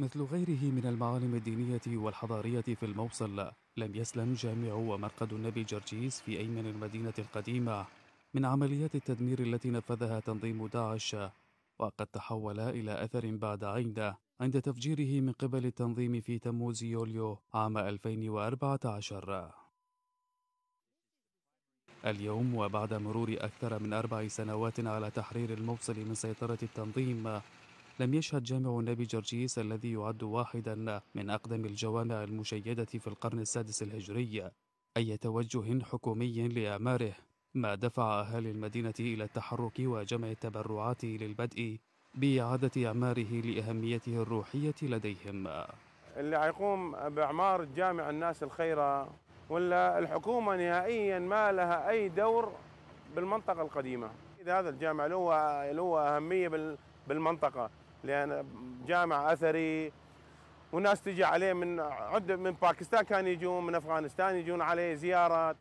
مثل غيره من المعالم الدينية والحضارية في الموصل لم يسلم جامع ومرقد النبي جرجيس في أيمن المدينة القديمة من عمليات التدمير التي نفذها تنظيم داعش وقد تحول إلى أثر بعد عين عند تفجيره من قبل التنظيم في تموز يوليو عام 2014 اليوم وبعد مرور أكثر من أربع سنوات على تحرير الموصل من سيطرة التنظيم لم يشهد جامع النبي جرجيس الذي يعد واحدا من أقدم الجوامع المشيدة في القرن السادس الهجري أي توجه حكومي لأعماره ما دفع أهالي المدينة إلى التحرك وجمع التبرعات للبدء بإعادة إعماره لأهميته الروحية لديهم اللي هيقوم بإعمار الجامع الناس الخيرة ولا الحكومة نهائيا ما لها أي دور بالمنطقة القديمة إذا هذا الجامع له له أهمية بالمنطقة لان جامع اثري وناس تجي عليه من عد من باكستان كان يجون من افغانستان يجون عليه زيارات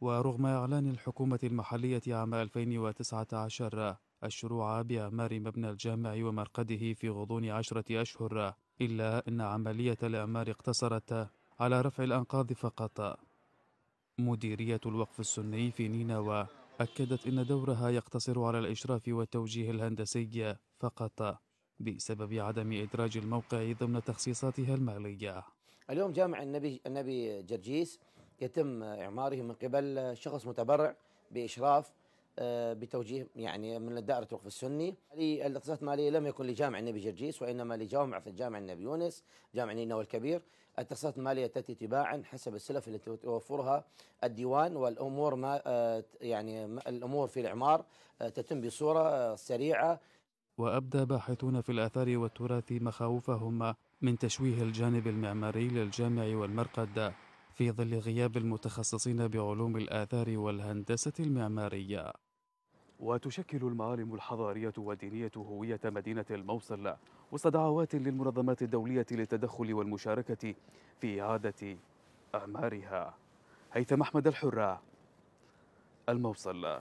ورغم اعلان الحكومه المحليه عام 2019 الشروع باعمار مبنى الجامع ومرقده في غضون عشره اشهر الا ان عمليه الاعمار اقتصرت على رفع الانقاض فقط مديريه الوقف السني في نينوى اكدت ان دورها يقتصر على الاشراف والتوجيه الهندسي فقط بسبب عدم إدراج الموقع ضمن تخصيصاتها المالية اليوم جامع النبي النبي جرجيس يتم إعماره من قبل شخص متبرع بإشراف آه، بتوجيه يعني من دائرة الوقف السني الاقتصاد المالية لم يكن لجامع النبي جرجيس وإنما لجامع في الجامع النبي يونس جامع نينوى الكبير الاقتصاد المالية تأتي تباعا حسب السلف التي توفرها الديوان والأمور ما آه، يعني الأمور في الإعمار آه، تتم بصورة سريعة وأبدى باحثون في الآثار والتراث مخاوفهم من تشويه الجانب المعماري للجامع والمرقد في ظل غياب المتخصصين بعلوم الآثار والهندسة المعمارية وتشكل المعالم الحضارية والدينية هوية مدينة الموصل وسط دعوات للمنظمات الدولية للتدخل والمشاركة في إعادة أعمارها هيثم أحمد الحرة الموصل